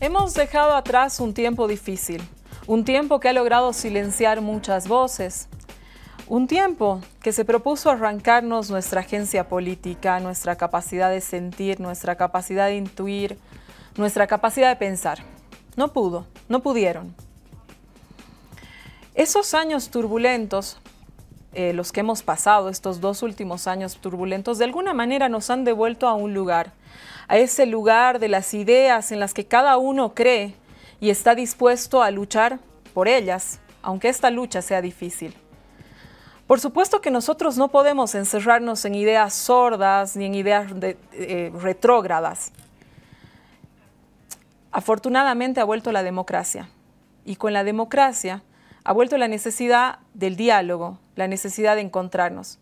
Hemos dejado atrás un tiempo difícil, un tiempo que ha logrado silenciar muchas voces, un tiempo que se propuso arrancarnos nuestra agencia política, nuestra capacidad de sentir, nuestra capacidad de intuir, nuestra capacidad de pensar. No pudo, no pudieron. Esos años turbulentos eh, los que hemos pasado estos dos últimos años turbulentos, de alguna manera nos han devuelto a un lugar, a ese lugar de las ideas en las que cada uno cree y está dispuesto a luchar por ellas, aunque esta lucha sea difícil. Por supuesto que nosotros no podemos encerrarnos en ideas sordas ni en ideas eh, retrógradas. Afortunadamente ha vuelto la democracia y con la democracia ha vuelto la necesidad del diálogo, la necesidad de encontrarnos.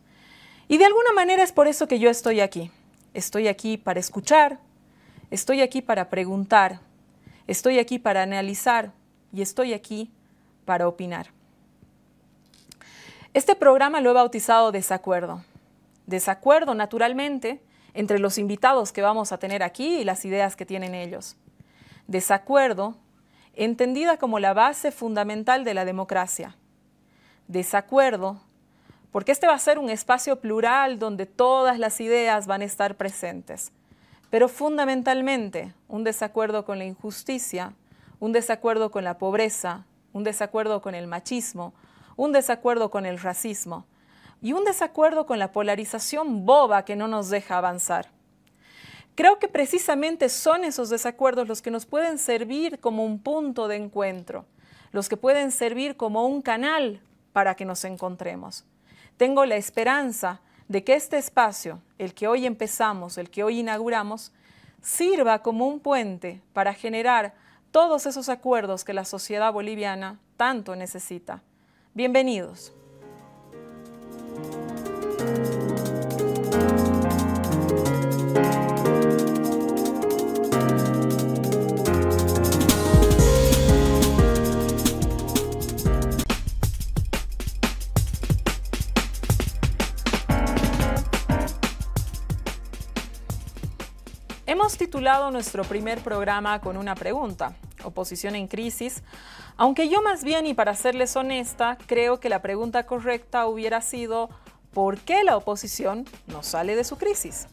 Y de alguna manera es por eso que yo estoy aquí. Estoy aquí para escuchar, estoy aquí para preguntar, estoy aquí para analizar y estoy aquí para opinar. Este programa lo he bautizado Desacuerdo. Desacuerdo, naturalmente, entre los invitados que vamos a tener aquí y las ideas que tienen ellos. Desacuerdo entendida como la base fundamental de la democracia. Desacuerdo, porque este va a ser un espacio plural donde todas las ideas van a estar presentes, pero fundamentalmente un desacuerdo con la injusticia, un desacuerdo con la pobreza, un desacuerdo con el machismo, un desacuerdo con el racismo y un desacuerdo con la polarización boba que no nos deja avanzar. Creo que precisamente son esos desacuerdos los que nos pueden servir como un punto de encuentro, los que pueden servir como un canal para que nos encontremos. Tengo la esperanza de que este espacio, el que hoy empezamos, el que hoy inauguramos, sirva como un puente para generar todos esos acuerdos que la sociedad boliviana tanto necesita. Bienvenidos. Hemos titulado nuestro primer programa con una pregunta, oposición en crisis, aunque yo más bien, y para serles honesta, creo que la pregunta correcta hubiera sido, ¿por qué la oposición no sale de su crisis?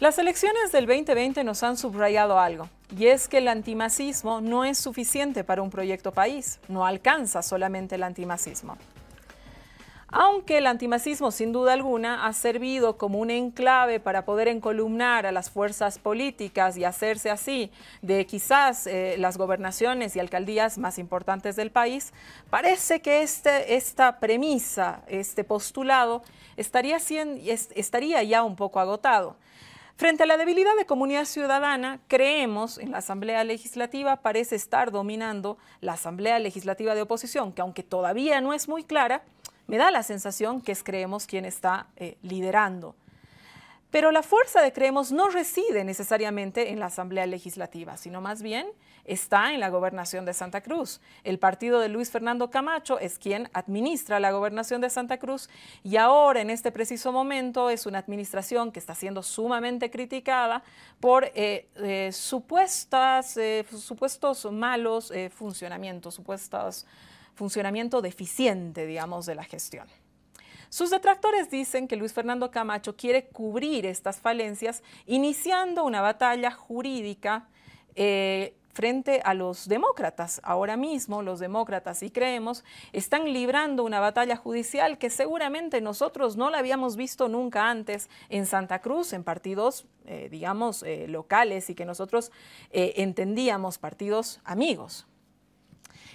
Las elecciones del 2020 nos han subrayado algo, y es que el antimacismo no es suficiente para un proyecto país, no alcanza solamente el antimacismo. Aunque el antimacismo, sin duda alguna, ha servido como un enclave para poder encolumnar a las fuerzas políticas y hacerse así de quizás eh, las gobernaciones y alcaldías más importantes del país, parece que este, esta premisa, este postulado, estaría, estaría ya un poco agotado. Frente a la debilidad de comunidad ciudadana, creemos en la Asamblea Legislativa parece estar dominando la Asamblea Legislativa de oposición, que aunque todavía no es muy clara, me da la sensación que es Creemos quien está eh, liderando. Pero la fuerza de Creemos no reside necesariamente en la Asamblea Legislativa, sino más bien está en la gobernación de Santa Cruz. El partido de Luis Fernando Camacho es quien administra la gobernación de Santa Cruz y ahora en este preciso momento es una administración que está siendo sumamente criticada por eh, eh, supuestas, supuestos malos funcionamientos, supuestas funcionamiento deficiente, digamos, de la gestión. Sus detractores dicen que Luis Fernando Camacho quiere cubrir estas falencias iniciando una batalla jurídica eh, frente a los demócratas. Ahora mismo los demócratas, y creemos, están librando una batalla judicial que seguramente nosotros no la habíamos visto nunca antes en Santa Cruz, en partidos, eh, digamos, eh, locales y que nosotros entendíamos partidos amigos.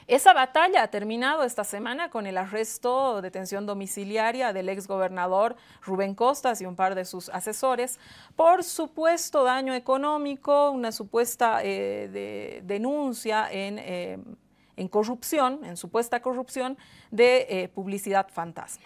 Esa batalla ha terminado esta semana con el arresto, detención domiciliaria del ex gobernador Rubén Costas y un par de sus asesores por supuesto daño económico, una supuesta eh, denuncia eh, en... corrupción, en supuesta corrupción de eh, publicidad fantasma.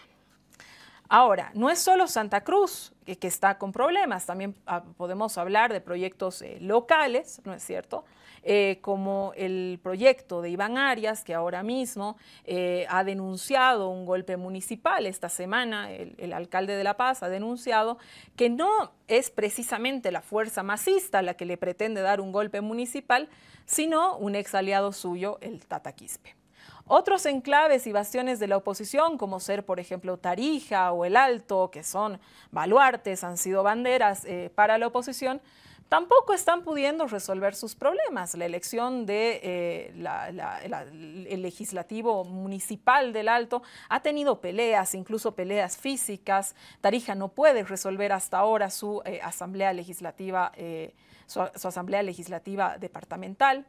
Ahora, no es solo Santa Cruz que, está con problemas, también ah, podemos hablar de proyectos locales, ¿no es cierto? Eh, como el proyecto de Iván Arias, que ahora mismo eh, ha denunciado un golpe municipal. Esta semana el, alcalde de La Paz ha denunciado que no es precisamente la fuerza masista la que le pretende dar un golpe municipal, sino un ex aliado suyo, el Tataquispe Otros enclaves y bastiones de la oposición, como ser, por ejemplo, Tarija o El Alto, que son baluartes, han sido banderas eh, para la oposición, tampoco están pudiendo resolver sus problemas. La elección de eh, legislativo municipal del Alto ha tenido peleas, incluso peleas físicas. Tarija no puede resolver hasta ahora su eh, asamblea legislativa, eh, su, asamblea legislativa departamental.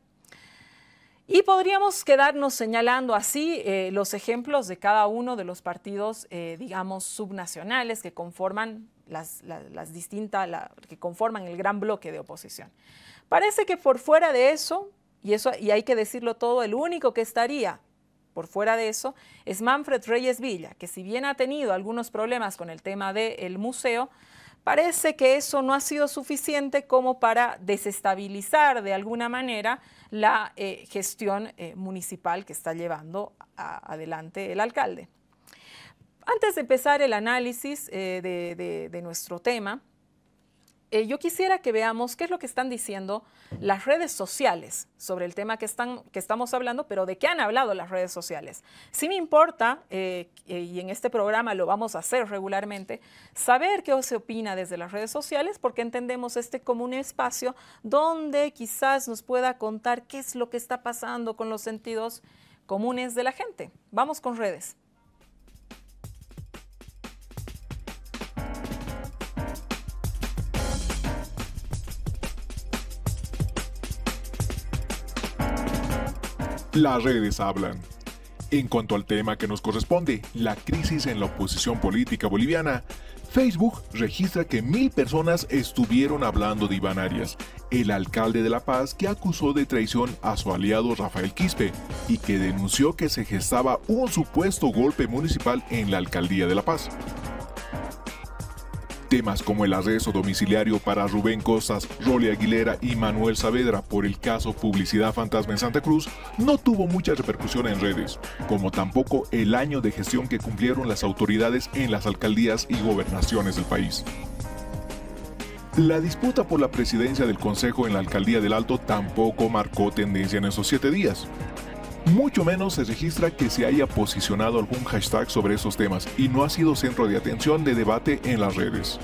Y podríamos quedarnos señalando así los ejemplos de cada uno de los partidos, digamos, subnacionales que conforman las, las distintas, que conforman el gran bloque de oposición. Parece que por fuera de eso, y, eso, y hay que decirlo todo, el único que estaría por fuera de eso es Manfred Reyes Villa, que si bien ha tenido algunos problemas con el tema del museo, Parece que eso no ha sido suficiente como para desestabilizar de alguna manera la eh, gestión eh, municipal que está llevando adelante el alcalde. Antes de empezar el análisis eh, de, nuestro tema, eh, yo quisiera que veamos qué es lo que están diciendo las redes sociales sobre el tema que, están, que estamos hablando, pero de qué han hablado las redes sociales. Sí me importa, eh, y en este programa lo vamos a hacer regularmente, saber qué se opina desde las redes sociales, porque entendemos este como un espacio donde quizás nos pueda contar qué es lo que está pasando con los sentidos comunes de la gente. Vamos con redes. Las redes hablan. En cuanto al tema que nos corresponde, la crisis en la oposición política boliviana, Facebook registra que mil personas estuvieron hablando de Iván Arias, el alcalde de La Paz que acusó de traición a su aliado Rafael Quispe y que denunció que se gestaba un supuesto golpe municipal en la alcaldía de La Paz. Temas como el arresto domiciliario para Rubén Costas, Rolly Aguilera y Manuel Saavedra por el caso Publicidad Fantasma en Santa Cruz no tuvo mucha repercusión en redes, como tampoco el año de gestión que cumplieron las autoridades en las alcaldías y gobernaciones del país. La disputa por la presidencia del Consejo en la Alcaldía del Alto tampoco marcó tendencia en esos siete días mucho menos se registra que se haya posicionado algún hashtag sobre esos temas y no ha sido centro de atención de debate en las redes.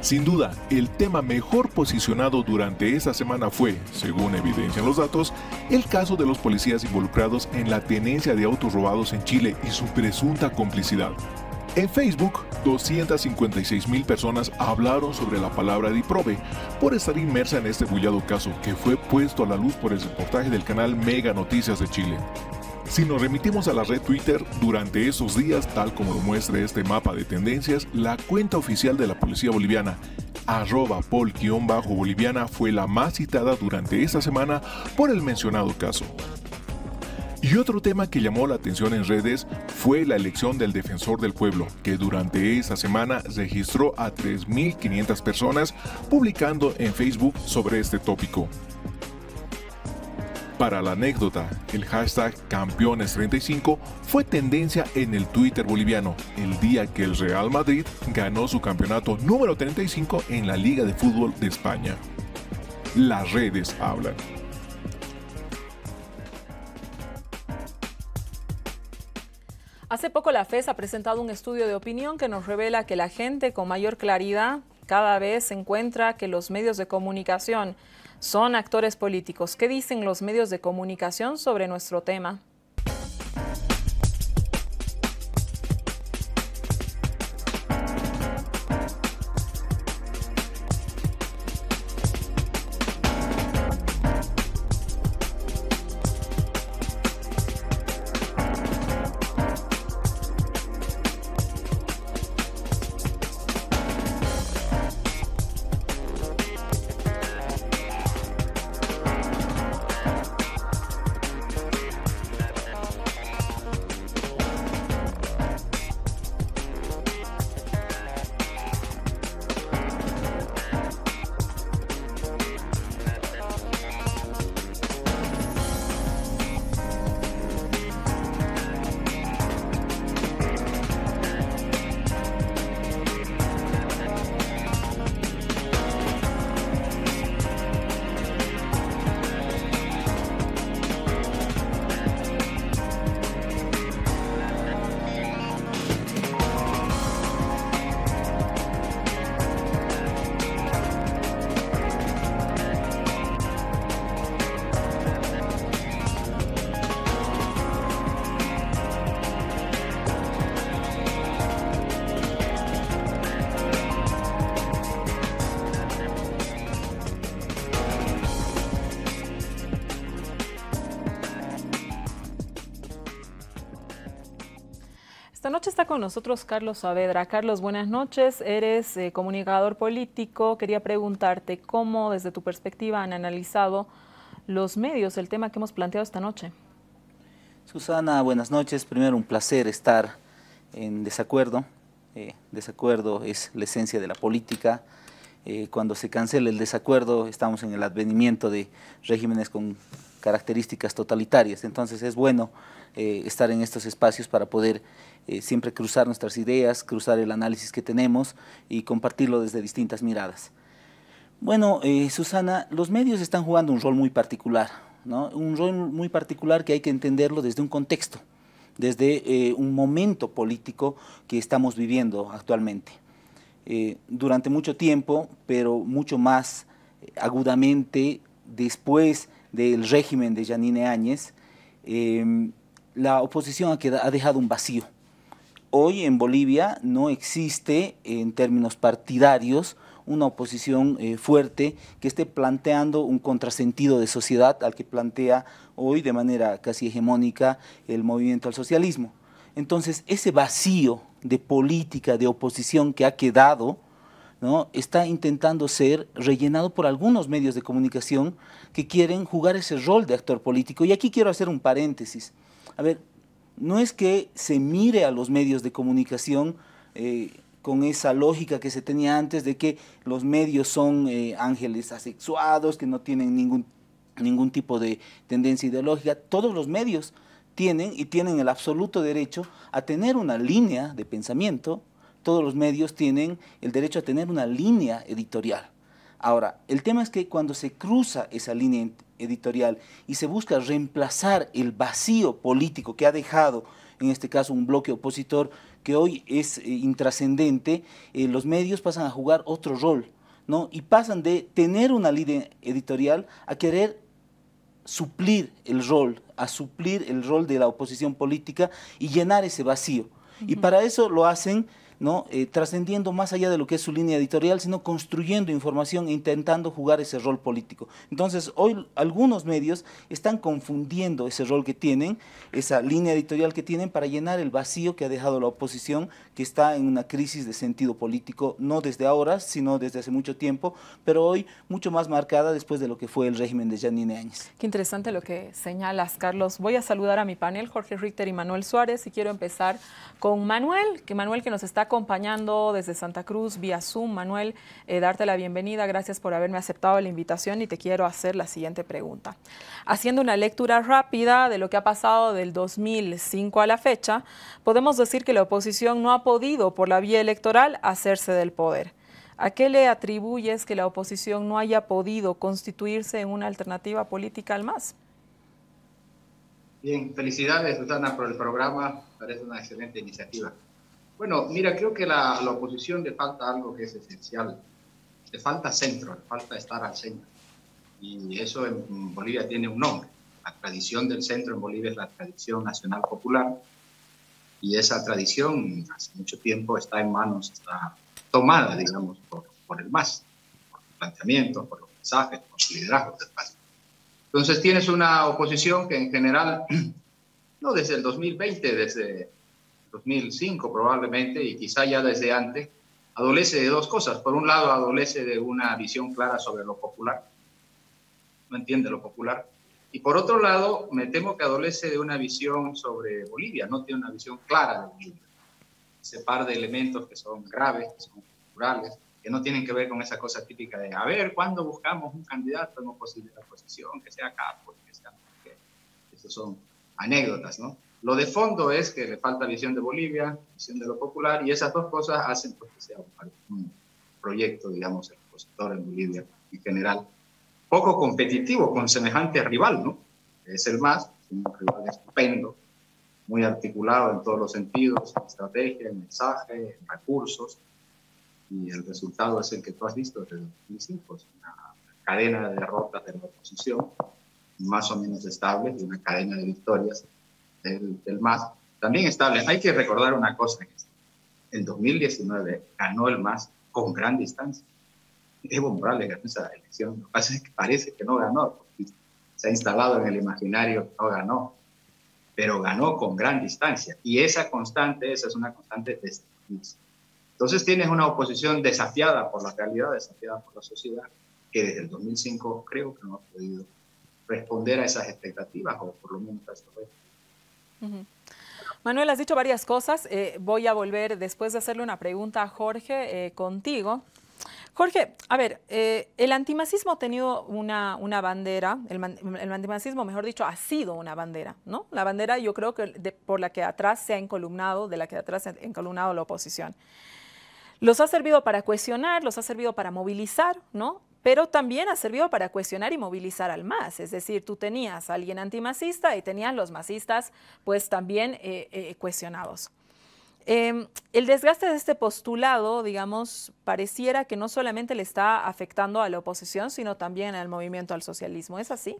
Sin duda, el tema mejor posicionado durante esta semana fue, según evidencian los datos, el caso de los policías involucrados en la tenencia de autos robados en Chile y su presunta complicidad, en Facebook, 256 mil personas hablaron sobre la palabra Diprobe por estar inmersa en este bullado caso que fue puesto a la luz por el reportaje del canal Mega Noticias de Chile. Si nos remitimos a la red Twitter, durante esos días, tal como lo muestra este mapa de tendencias, la cuenta oficial de la policía boliviana, arroba pol-boliviana, fue la más citada durante esta semana por el mencionado caso. Y otro tema que llamó la atención en redes fue la elección del defensor del pueblo, que durante esa semana registró a 3.500 personas publicando en Facebook sobre este tópico. Para la anécdota, el hashtag Campeones35 fue tendencia en el Twitter boliviano el día que el Real Madrid ganó su campeonato número 35 en la Liga de Fútbol de España. Las redes hablan. Hace poco la FES ha presentado un estudio de opinión que nos revela que la gente con mayor claridad cada vez encuentra que los medios de comunicación son actores políticos. ¿Qué dicen los medios de comunicación sobre nuestro tema? está con nosotros Carlos Saavedra. Carlos, buenas noches. Eres eh, comunicador político. Quería preguntarte cómo, desde tu perspectiva, han analizado los medios el tema que hemos planteado esta noche. Susana, buenas noches. Primero, un placer estar en desacuerdo. Eh, desacuerdo es la esencia de la política. Eh, cuando se cancela el desacuerdo, estamos en el advenimiento de regímenes con características totalitarias. Entonces, es bueno eh, estar en estos espacios para poder eh, siempre cruzar nuestras ideas, cruzar el análisis que tenemos y compartirlo desde distintas miradas. Bueno, eh, Susana, los medios están jugando un rol muy particular, un rol muy particular que hay que entenderlo desde un contexto, desde un momento político que estamos viviendo actualmente. durante mucho tiempo, pero mucho más agudamente después del régimen de Yanine Áñez, em, la oposición ha, dejado un vacío. Hoy en Bolivia no existe, en términos partidarios, una oposición eh, fuerte que esté planteando un contrasentido de sociedad al que plantea hoy de manera casi hegemónica el movimiento al socialismo. Entonces, ese vacío de política, de oposición que ha quedado, ¿no? está intentando ser rellenado por algunos medios de comunicación que quieren jugar ese rol de actor político. Y aquí quiero hacer un paréntesis. A ver, no es que se mire a los medios de comunicación eh, con esa lógica que se tenía antes de que los medios son eh, ángeles asexuados, que no tienen ningún tipo de tendencia ideológica. Todos los medios tienen y tienen el absoluto derecho a tener una línea de pensamiento, todos los medios tienen el derecho a tener una línea editorial. Ahora, el tema es que cuando se cruza esa línea editorial y se busca reemplazar el vacío político que ha dejado, en este caso, un bloque opositor que hoy es eh, intrascendente, eh, los medios pasan a jugar otro rol, ¿no? Y pasan de tener una línea editorial a querer suplir el rol, a suplir el rol de la oposición política y llenar ese vacío. Y para eso lo hacen ¿no? Eh, trascendiendo más allá de lo que es su línea editorial, sino construyendo información, e intentando jugar ese rol político. Entonces, hoy algunos medios están confundiendo ese rol que tienen, esa línea editorial que tienen, para llenar el vacío que ha dejado la oposición que está en una crisis de sentido político, no desde ahora, sino desde hace mucho tiempo, pero hoy mucho más marcada después de lo que fue el régimen de Janine Áñez. Qué interesante lo que señalas, Carlos. Voy a saludar a mi panel, Jorge Richter y Manuel Suárez, y quiero empezar con Manuel, que Manuel que nos está acompañando desde Santa Cruz vía Zoom. Manuel, eh, darte la bienvenida, gracias por haberme aceptado la invitación y te quiero hacer la siguiente pregunta. Haciendo una lectura rápida de lo que ha pasado del 2005 a la fecha, podemos decir que la oposición no ha podido por la vía electoral hacerse del poder. ¿A qué le atribuyes que la oposición no haya podido constituirse en una alternativa política al MAS? Bien, felicidades Susana por el programa, parece una excelente iniciativa. Bueno, mira, creo que la, la oposición le falta algo que es esencial, le falta centro, le falta estar al centro. Y eso en Bolivia tiene un nombre. La tradición del centro en Bolivia es la tradición nacional popular, y esa tradición hace mucho tiempo está en manos, está tomada, digamos, por, el más por los planteamientos, por los mensajes, por los liderazgos del Entonces tienes una oposición que en general, no desde el 2020, desde 2005 probablemente, y quizá ya desde antes, adolece de dos cosas. Por un lado, adolece de una visión clara sobre lo popular, no entiende lo popular, y por otro lado, me temo que adolece de una visión sobre Bolivia, no tiene una visión clara de Bolivia. Ese par de elementos que son graves, que son culturales, que no tienen que ver con esa cosa típica de, a ver, ¿cuándo buscamos un candidato en oposición, que sea capo, pues, que sea... Estos son anécdotas, ¿no? Lo de fondo es que le falta visión de Bolivia, visión de lo popular, y esas dos cosas hacen pues, que sea un, proyecto, digamos, el opositor en Bolivia en general poco competitivo con semejante rival, ¿no? Es el más, un rival estupendo, muy articulado en todos los sentidos, en estrategia, en mensaje, en recursos, y el resultado es el que tú has visto desde 2005, una cadena de derrotas de la oposición, más o menos estable, y una cadena de victorias del, del MAS, también estable. Hay que recordar una cosa, en 2019 ganó el MAS con gran distancia. Evo Morales ganó esa elección. Lo que pasa es que parece que no ganó, porque se ha instalado en el imaginario que no ganó, pero ganó con gran distancia. Y esa constante, esa es una constante de Entonces tienes una oposición desafiada por la realidad, desafiada por la sociedad, que desde el 2005 creo que no ha podido responder a esas expectativas, o por lo menos a eso. Manuel, has dicho varias cosas. Eh, voy a volver después de hacerle una pregunta a Jorge eh, contigo Jorge, a ver, eh, el antimacismo ha tenido una, bandera, el, antimasismo, antimacismo, mejor dicho, ha sido una bandera, ¿no? La bandera yo creo que por la que atrás se ha encolumnado, de la que atrás se ha encolumnado la oposición. Los ha servido para cuestionar, los ha servido para movilizar, ¿no? Pero también ha servido para cuestionar y movilizar al más, Es decir, tú tenías a alguien antimacista y tenían los masistas, pues también eh, eh, cuestionados. Em, el desgaste de este postulado, digamos, pareciera que no solamente le está afectando a la oposición, sino también al movimiento al socialismo. ¿Es así?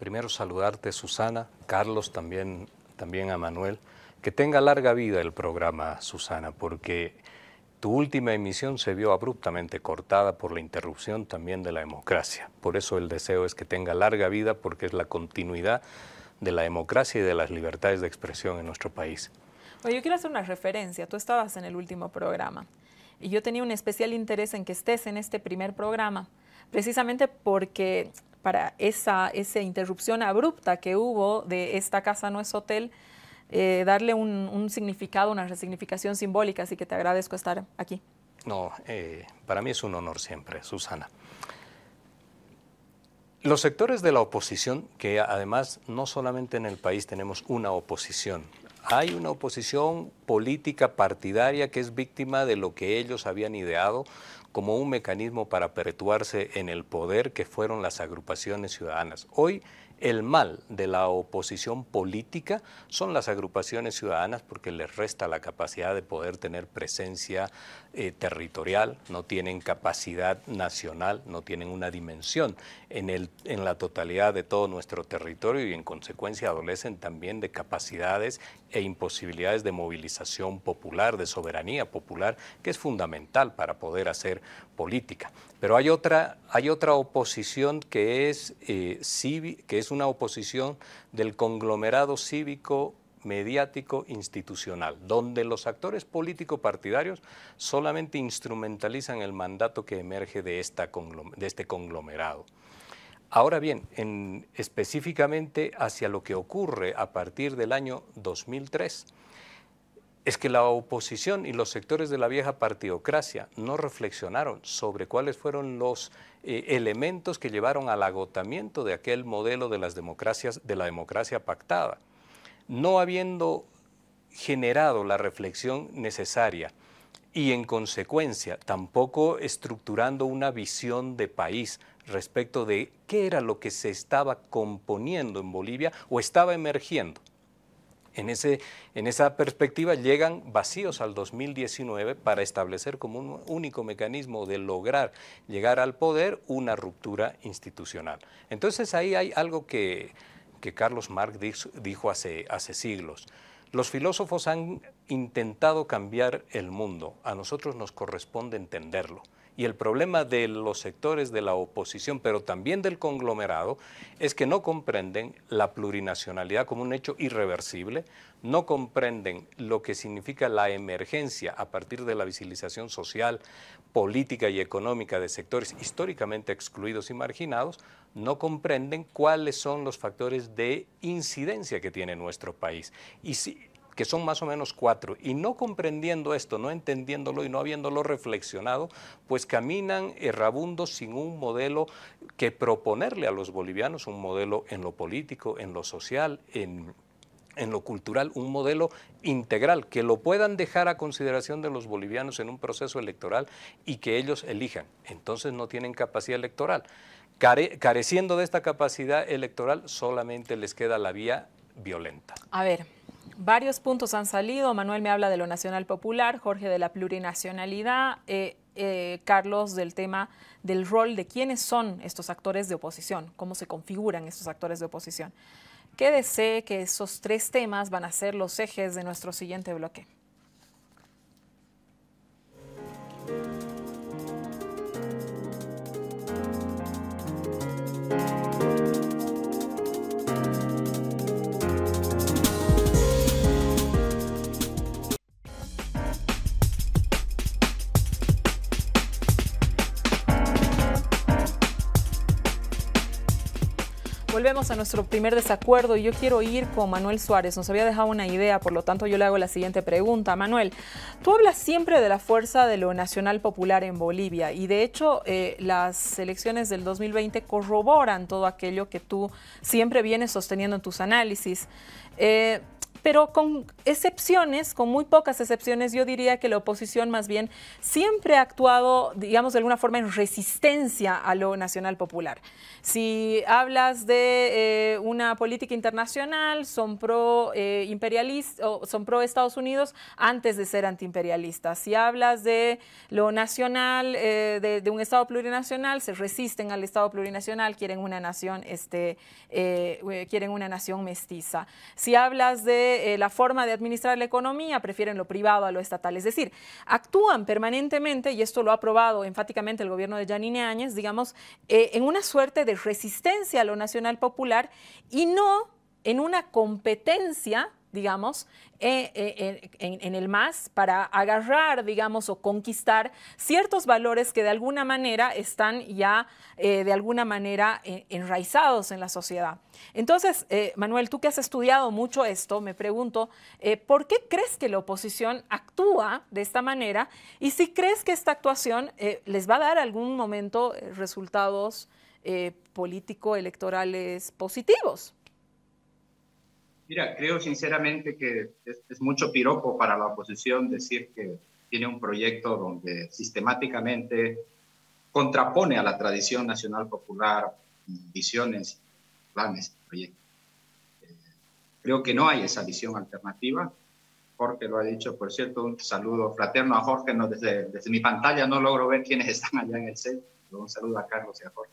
Primero saludarte, Susana, Carlos, también, también a Manuel. Que tenga larga vida el programa, Susana, porque tu última emisión se vio abruptamente cortada por la interrupción también de la democracia. Por eso el deseo es que tenga larga vida, porque es la continuidad de la democracia y de las libertades de expresión en nuestro país yo quiero hacer una referencia. Tú estabas en el último programa y yo tenía un especial interés en que estés en este primer programa, precisamente porque para esa, esa interrupción abrupta que hubo de esta casa no es hotel, eh, darle un, significado, una resignificación simbólica, así que te agradezco estar aquí. No, eh, para mí es un honor siempre, Susana. Los sectores de la oposición, que además no solamente en el país tenemos una oposición, hay una oposición política partidaria que es víctima de lo que ellos habían ideado como un mecanismo para perpetuarse en el poder que fueron las agrupaciones ciudadanas. Hoy el mal de la oposición política son las agrupaciones ciudadanas porque les resta la capacidad de poder tener presencia eh, territorial, no tienen capacidad nacional, no tienen una dimensión en, el, en la totalidad de todo nuestro territorio y en consecuencia adolecen también de capacidades e imposibilidades de movilización popular, de soberanía popular, que es fundamental para poder hacer política. Pero hay otra, hay otra oposición que es, eh, que es una oposición del conglomerado cívico mediático institucional, donde los actores político partidarios solamente instrumentalizan el mandato que emerge de, de este conglomerado. Ahora bien, específicamente hacia lo que ocurre a partir del año 2003, es que la oposición y los sectores de la vieja partidocracia no reflexionaron sobre cuáles fueron los eh, elementos que llevaron al agotamiento de aquel modelo de las democracias de la democracia pactada. No habiendo generado la reflexión necesaria y en consecuencia tampoco estructurando una visión de país respecto de qué era lo que se estaba componiendo en Bolivia o estaba emergiendo. En, esa perspectiva llegan vacíos al 2019 para establecer como un único mecanismo de lograr llegar al poder una ruptura institucional. Entonces ahí hay algo que, Carlos Marx dijo hace, hace siglos. Los filósofos han intentado cambiar el mundo, a nosotros nos corresponde entenderlo y el problema de los sectores de la oposición, pero también del conglomerado, es que no comprenden la plurinacionalidad como un hecho irreversible, no comprenden lo que significa la emergencia a partir de la visibilización social, política y económica de sectores históricamente excluidos y marginados, no comprenden cuáles son los factores de incidencia que tiene nuestro país. Y si, que son más o menos cuatro, y no comprendiendo esto, no entendiéndolo y no habiéndolo reflexionado, pues caminan errabundos sin un modelo que proponerle a los bolivianos, un modelo en lo político, en lo social, en lo cultural un modelo integral, que lo puedan dejar a consideración de los bolivianos en un proceso electoral y que ellos elijan. Entonces no tienen capacidad electoral. careciendo de esta capacidad electoral, solamente les queda la vía violenta. A ver, Varios puntos han salido. Manuel me habla de lo nacional popular, Jorge de la plurinacionalidad, eh, eh, Carlos del tema del rol de quiénes son estos actores de oposición, cómo se configuran estos actores de oposición. Quédese que esos tres temas van a ser los ejes de nuestro siguiente bloque. Volvemos a nuestro primer desacuerdo y yo quiero ir con Manuel Suárez. Nos había dejado una idea, por lo tanto yo le hago la siguiente pregunta. Manuel, tú hablas siempre de la fuerza de lo nacional popular en Bolivia y de hecho eh, las elecciones del 2020 corroboran todo aquello que tú siempre vienes sosteniendo en tus análisis. Eh, pero con excepciones, con muy pocas excepciones, yo diría que la oposición más bien siempre ha actuado, digamos, de alguna forma en resistencia a lo nacional popular. Si hablas de eh, una política internacional, son pro eh, imperialista, son pro Estados Unidos antes de ser antiimperialistas. Si hablas de lo nacional, eh, de, de, un Estado plurinacional, se resisten al Estado plurinacional, quieren una nación, este, quieren una nación mestiza. Si hablas de eh, la forma de administrar la economía, prefieren lo privado a lo estatal. Es decir, actúan permanentemente, y esto lo ha aprobado enfáticamente el gobierno de Janine Áñez, digamos, eh, en una suerte de resistencia a lo nacional popular y no en una competencia digamos, eh, eh, en, el MAS para agarrar, digamos, o conquistar ciertos valores que de alguna manera están ya, eh, de alguna manera, enraizados en la sociedad. Entonces, Manuel, tú que has estudiado mucho esto, me pregunto, ¿por qué crees que la oposición actúa de esta manera? Y si crees que esta actuación les va a dar algún momento resultados político-electorales positivos. Mira, creo sinceramente que es, mucho piropo para la oposición decir que tiene un proyecto donde sistemáticamente contrapone a la tradición nacional popular visiones, planes, proyectos. Eh, creo que no hay esa visión alternativa. Jorge lo ha dicho, por cierto, un saludo fraterno a Jorge. No, desde, mi pantalla no logro ver quiénes están allá en el set. Un saludo a Carlos y a Jorge.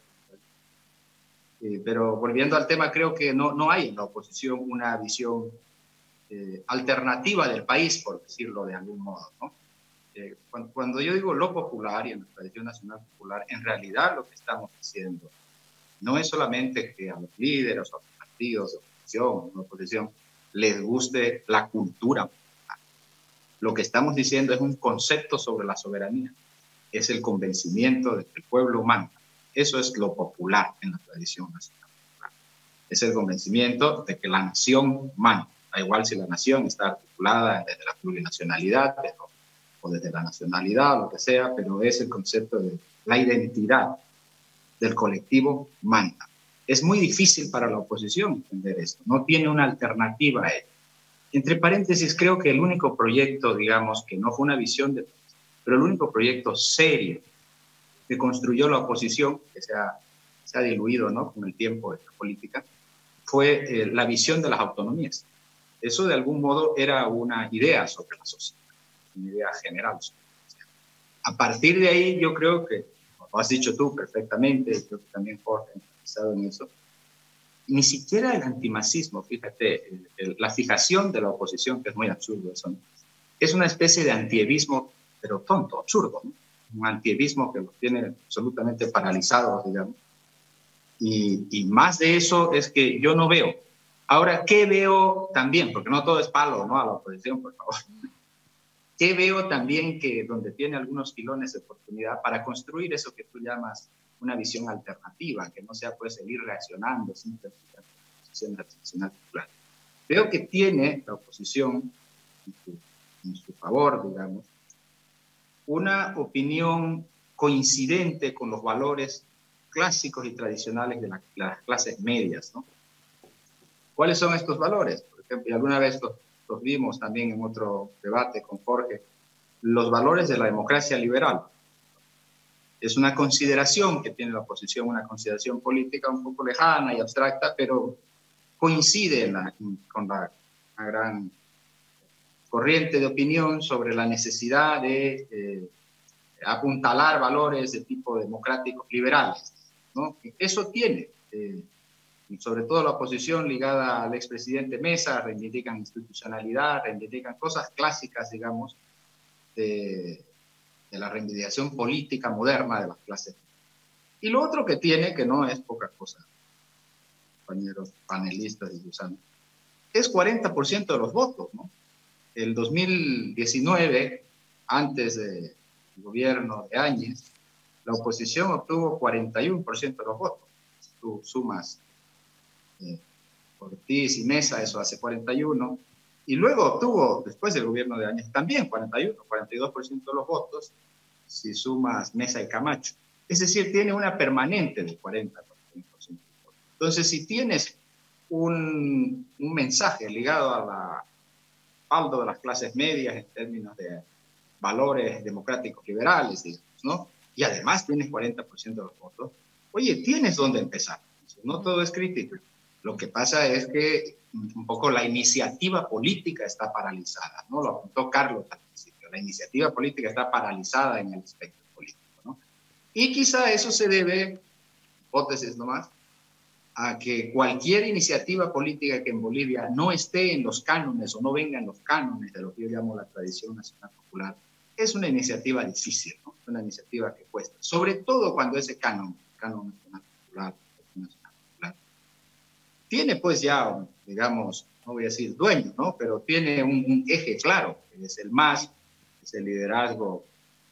Eh, pero volviendo al tema, creo que no, no hay en la oposición una visión eh, alternativa del país, por decirlo de algún modo. Eh, cuando, yo digo lo popular y en la tradición nacional popular, en realidad lo que estamos diciendo no es solamente que a los líderes, a los partidos, de oposición, oposición les guste la cultura popular. Lo que estamos diciendo es un concepto sobre la soberanía, es el convencimiento de que el pueblo manda eso es lo popular en la tradición nacional. Es el convencimiento de que la nación manda. Da igual si la nación está articulada desde la plurinacionalidad o desde la nacionalidad lo que sea, pero es el concepto de la identidad del colectivo manda. Es muy difícil para la oposición entender esto. No tiene una alternativa a ello. Entre paréntesis, creo que el único proyecto, digamos, que no fue una visión de pero el único proyecto serio que construyó la oposición, que se ha, se ha diluido ¿no? con el tiempo de la política, fue eh, la visión de las autonomías. Eso de algún modo era una idea sobre la sociedad, una idea general. Sobre la A partir de ahí yo creo que, como has dicho tú perfectamente, yo también Jorge enfatizado en eso, ni siquiera el antimacismo, fíjate, la fijación de la oposición, que es muy absurdo eso, es una especie de antievismo, pero tonto, absurdo. ¿no? un antievismo que los tiene absolutamente paralizados, digamos. Y, más de eso es que yo no veo. Ahora, ¿qué veo también? Porque no todo es palo, ¿no? A la oposición, por favor. ¿Qué veo también que donde tiene algunos pilones de oportunidad para construir eso que tú llamas una visión alternativa, que no sea pues seguir reaccionando sin Veo que tiene la oposición en su favor, digamos, una opinión coincidente con los valores clásicos y tradicionales de las clases medias. ¿Cuáles son estos valores? Por ejemplo, y alguna vez los, vimos también en otro debate con Jorge, los valores de la democracia liberal. Es una consideración que tiene la oposición, una consideración política un poco lejana y abstracta, pero coincide con la gran corriente de opinión sobre la necesidad de eh, apuntalar valores de tipo democráticos liberales. ¿no? Eso tiene, eh, sobre todo la oposición ligada al expresidente Mesa, reivindican institucionalidad, reivindican cosas clásicas, digamos, de, la reivindicación política moderna de las clases. Y lo otro que tiene, que no es poca cosa, compañeros panelistas y usando, es 40% de los votos, ¿no? el 2019, antes del gobierno de Áñez, la oposición obtuvo 41% de los votos. Si tú sumas eh, Ortiz y Mesa, eso hace 41. Y luego obtuvo, después del gobierno de Áñez, también 41, 42% de los votos, si sumas Mesa y Camacho. Es decir, tiene una permanente de 40%. Entonces, si tienes un, un mensaje ligado a la de las clases medias en términos de valores democráticos liberales, ¿no? Y además tienes 40% de los votos. Oye, tienes dónde empezar. No todo es crítico. Lo que pasa es que un poco la iniciativa política está paralizada, ¿no? Lo apuntó Carlos al principio. La iniciativa política está paralizada en el espectro político, ¿no? Y quizá eso se debe, hipótesis nomás, a que cualquier iniciativa política que en Bolivia no esté en los cánones o no venga en los cánones de lo que yo llamo la tradición nacional popular, es una iniciativa difícil, ¿no? una iniciativa que cuesta, sobre todo cuando ese canon, canon nacional popular, tiene pues ya, digamos, no voy a decir dueño, ¿no? pero tiene un, eje claro, que es el MAS, es el liderazgo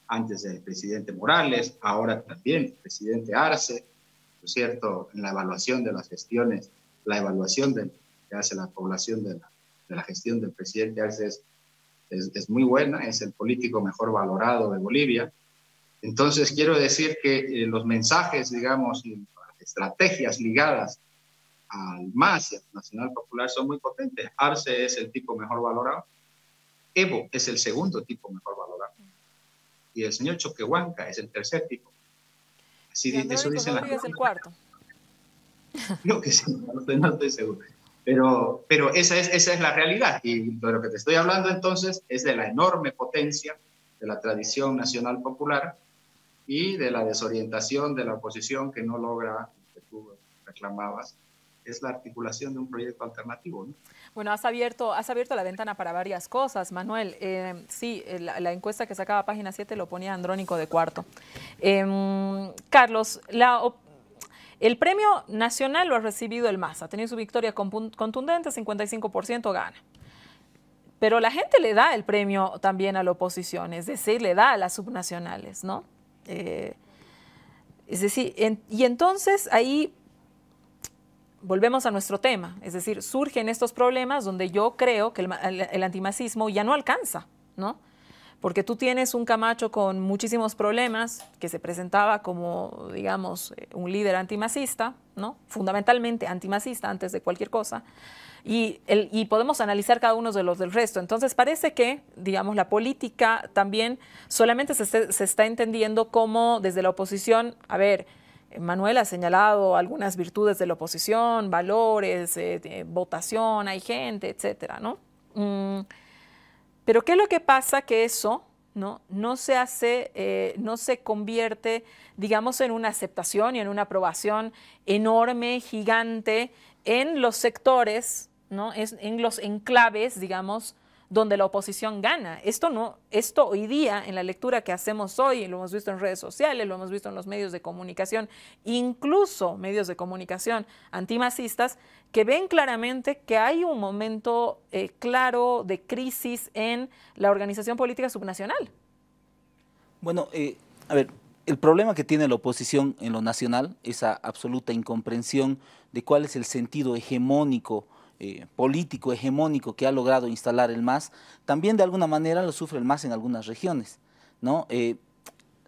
antes del presidente Morales, ahora también el presidente Arce, es cierto?, en la evaluación de las gestiones, la evaluación de, que hace la población de la, gestión del presidente Arce es, es, muy buena, es el político mejor valorado de Bolivia. Entonces, quiero decir que eh, los mensajes, digamos, y estrategias ligadas al MAS al Nacional Popular son muy potentes. Arce es el tipo mejor valorado. Evo es el segundo tipo mejor valorado. Y el señor Choquehuanca es el tercer tipo Así eso pues, dicen las es el cuarto. que sí, no estoy, seguro. Pero, pero esa, es, esa es la realidad. Y de lo que te estoy hablando entonces es de la enorme potencia de la tradición nacional popular y de la desorientación de la oposición que no logra lo que tú reclamabas es la articulación de un proyecto alternativo. Bueno, has abierto, has abierto la ventana para varias cosas, Manuel. Em, sí, la, encuesta que sacaba Página 7 lo ponía Andrónico de cuarto. Em, Carlos, el premio nacional lo ha recibido el MAS, ha tenido su victoria contundente, 55% gana. Pero la gente le da el premio también a la oposición, es decir, le da a las subnacionales, ¿no? Eh, es decir, y entonces ahí volvemos a nuestro tema, es decir, surgen estos problemas donde yo creo que el, el, antimacismo ya no alcanza, ¿no? Porque tú tienes un Camacho con muchísimos problemas que se presentaba como, digamos, eh, un líder antimacista, ¿no? Fundamentalmente antimacista antes de cualquier cosa. Y, podemos analizar cada uno de los del resto. Entonces parece que, digamos, la política también solamente se, se, está entendiendo como desde la oposición, a ver, Manuel ha señalado algunas virtudes de la oposición, valores, eh, votación, hay gente, etcétera, ¿no? Mm, pero ¿qué es lo que pasa que eso ¿no? se hace, eh, no se convierte, digamos, en una aceptación y en una aprobación enorme, gigante, en los sectores, ¿no? en los enclaves, digamos, donde la oposición gana. Esto no, esto hoy día en la lectura que hacemos hoy, lo hemos visto en redes sociales, lo hemos visto en los medios de comunicación, incluso medios de comunicación antimacistas, que ven claramente que hay un momento eh, claro de crisis en la organización política subnacional. Bueno, eh, a ver, el problema que tiene la oposición en lo nacional, esa absoluta incomprensión de cuál es el sentido hegemónico eh, político hegemónico que ha logrado instalar el MAS, también de alguna manera lo sufre el MAS en algunas regiones. ¿no? Eh,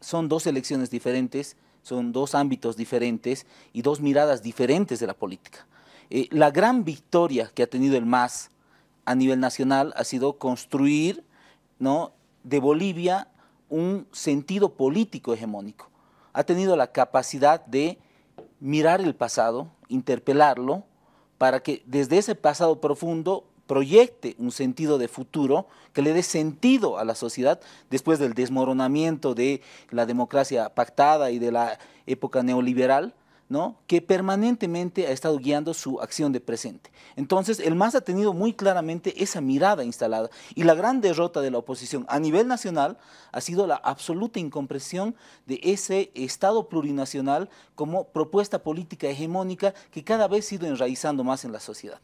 son dos elecciones diferentes, son dos ámbitos diferentes y dos miradas diferentes de la política. Eh, la gran victoria que ha tenido el MAS a nivel nacional ha sido construir ¿no? de Bolivia un sentido político hegemónico. Ha tenido la capacidad de mirar el pasado, interpelarlo, para que desde ese pasado profundo proyecte un sentido de futuro que le dé sentido a la sociedad después del desmoronamiento de la democracia pactada y de la época neoliberal que permanentemente ha estado guiando su acción de presente. Entonces, el MAS ha tenido muy claramente esa mirada instalada y la gran derrota de la oposición a nivel nacional ha sido la absoluta incompresión de ese Estado plurinacional como propuesta política hegemónica que cada vez ha ido enraizando más en la sociedad.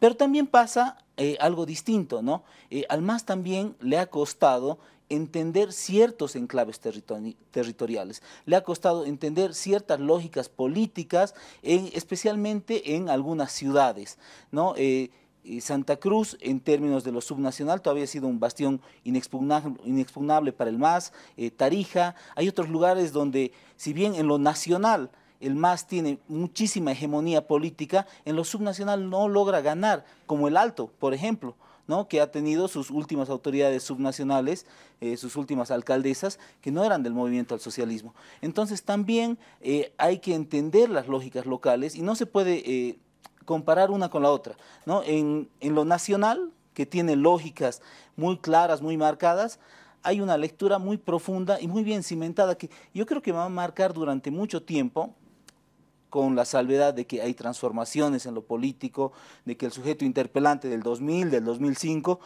Pero también pasa eh, algo distinto, ¿no? Eh, al MAS también le ha costado entender ciertos enclaves territoriales, le ha costado entender ciertas lógicas políticas, especialmente en algunas ciudades, ¿no? Eh, eh, Santa Cruz, en términos de lo subnacional, todavía ha sido un bastión inexpugnable, para el MAS, eh, Tarija, hay otros lugares donde, si bien en lo nacional el MAS tiene muchísima hegemonía política, en lo subnacional no logra ganar, como el Alto, por ejemplo que ha tenido sus últimas autoridades subnacionales, eh, sus últimas alcaldesas, que no eran del movimiento al socialismo. Entonces también eh, hay que entender las lógicas locales y no se puede eh, comparar una con la otra. En, en lo nacional, que tiene lógicas muy claras, muy marcadas, hay una lectura muy profunda y muy bien cimentada que yo creo que va a marcar durante mucho tiempo con la salvedad de que hay transformaciones en lo político, de que el sujeto interpelante del 2000, del 2005,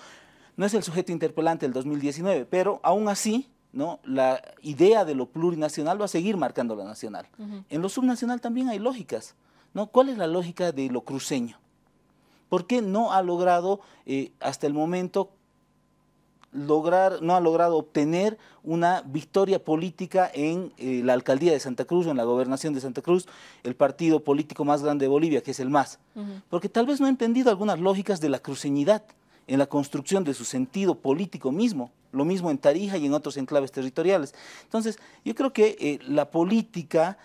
no es el sujeto interpelante del 2019, pero aún así, ¿no? la idea de lo plurinacional va a seguir marcando lo nacional. En lo subnacional también hay lógicas. ¿no? ¿Cuál es la lógica de lo cruceño? ¿Por qué no ha logrado eh, hasta el momento lograr, no ha logrado obtener una victoria política en eh, la alcaldía de Santa Cruz, en la gobernación de Santa Cruz, el partido político más grande de Bolivia, que es el MAS. Porque tal vez no ha entendido algunas lógicas de la cruceñidad en la construcción de su sentido político mismo, lo mismo en Tarija y en otros enclaves territoriales. Entonces, yo creo que eh, la política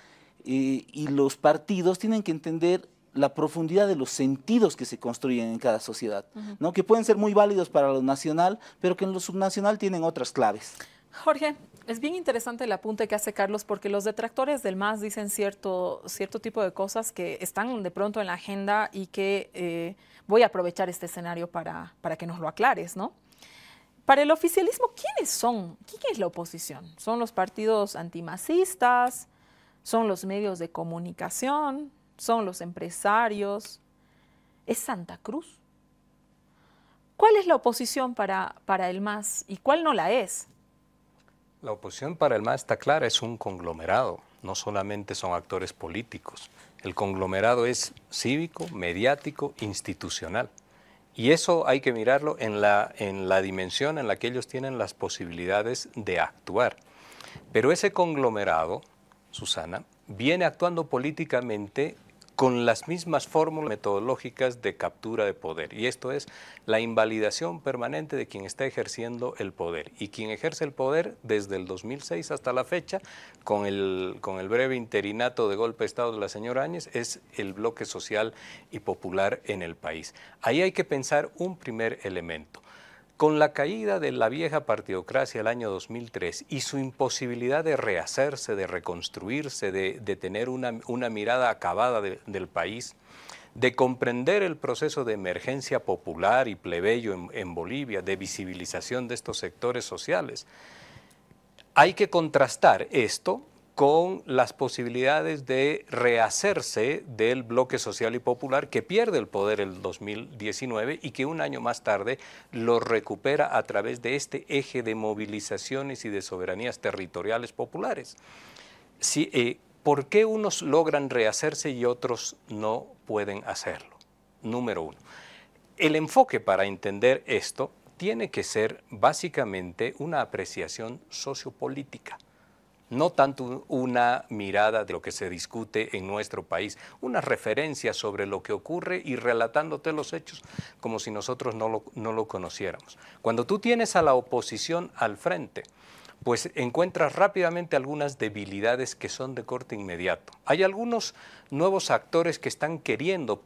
eh, y los partidos tienen que entender la profundidad de los sentidos que se construyen en cada sociedad, ¿no? que pueden ser muy válidos para lo nacional, pero que en lo subnacional tienen otras claves. Jorge, es bien interesante el apunte que hace Carlos porque los detractores del MAS dicen cierto, cierto tipo de cosas que están de pronto en la agenda y que eh, voy a aprovechar este escenario para, que nos lo aclares, ¿no? Para el oficialismo, ¿quiénes son? ¿Quién es la oposición? ¿Son los partidos antimacistas? ¿Son los medios de comunicación? son los empresarios, es Santa Cruz. ¿Cuál es la oposición para, para el MAS y cuál no la es? La oposición para el MAS está clara, es un conglomerado, no solamente son actores políticos. El conglomerado es cívico, mediático, institucional. Y eso hay que mirarlo en la, en la dimensión en la que ellos tienen las posibilidades de actuar. Pero ese conglomerado, Susana, viene actuando políticamente con las mismas fórmulas metodológicas de captura de poder. Y esto es la invalidación permanente de quien está ejerciendo el poder. Y quien ejerce el poder desde el 2006 hasta la fecha, con el, con el breve interinato de golpe de Estado de la señora Áñez, es el bloque social y popular en el país. Ahí hay que pensar un primer elemento. Con la caída de la vieja partidocracia el año 2003 y su imposibilidad de rehacerse, de reconstruirse, de, tener una, mirada acabada del país, de comprender el proceso de emergencia popular y plebeyo en Bolivia, de visibilización de estos sectores sociales, hay que contrastar esto con las posibilidades de rehacerse del bloque social y popular que pierde el poder el 2019 y que un año más tarde lo recupera a través de este eje de movilizaciones y de soberanías territoriales populares. Eh, ¿Por qué unos logran rehacerse y otros no pueden hacerlo? Número uno. El enfoque para entender esto tiene que ser básicamente una apreciación sociopolítica no tanto una mirada de lo que se discute en nuestro país, una referencia sobre lo que ocurre y relatándote los hechos como si nosotros no lo, conociéramos. Cuando tú tienes a la oposición al frente, pues encuentras rápidamente algunas debilidades que son de corte inmediato. Hay algunos nuevos actores que están queriendo